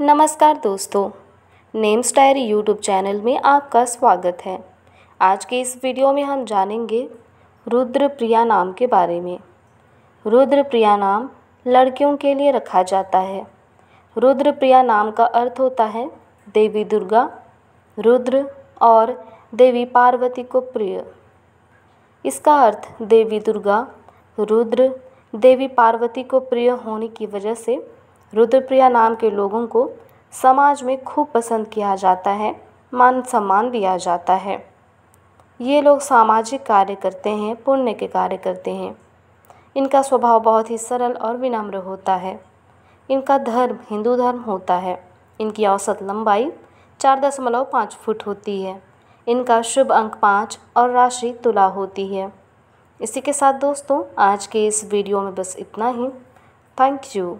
नमस्कार दोस्तों names diary YouTube channel में आपका स्वागत है आज के इस वीडियो में हम जानेंगे रुद्रप्रिया नाम के बारे में रुद्रप्रिया नाम लड़कियों के लिए रखा जाता है रुद्रप्रिया नाम का अर्थ होता है देवी दुर्गा रुद्र और देवी पार्वती को प्रिय इसका अर्थ देवी दुर्गा रुद्र देवी पार्वती को प्रिय होने की वजह से रुद्रप्रिया नाम के लोगों को समाज में खूब पसंद किया जाता है मान सम्मान दिया जाता है ये लोग सामाजिक कार्य करते हैं पुण्य के कार्य करते हैं इनका स्वभाव बहुत ही सरल और विनम्र होता है इनका धर्म हिंदू धर्म होता है इनकी औसत लंबाई चार दशमलव पाँच फुट होती है इनका शुभ अंक पाँच और राशि तुला होती है इसी के साथ दोस्तों आज के इस वीडियो में बस इतना ही थैंक यू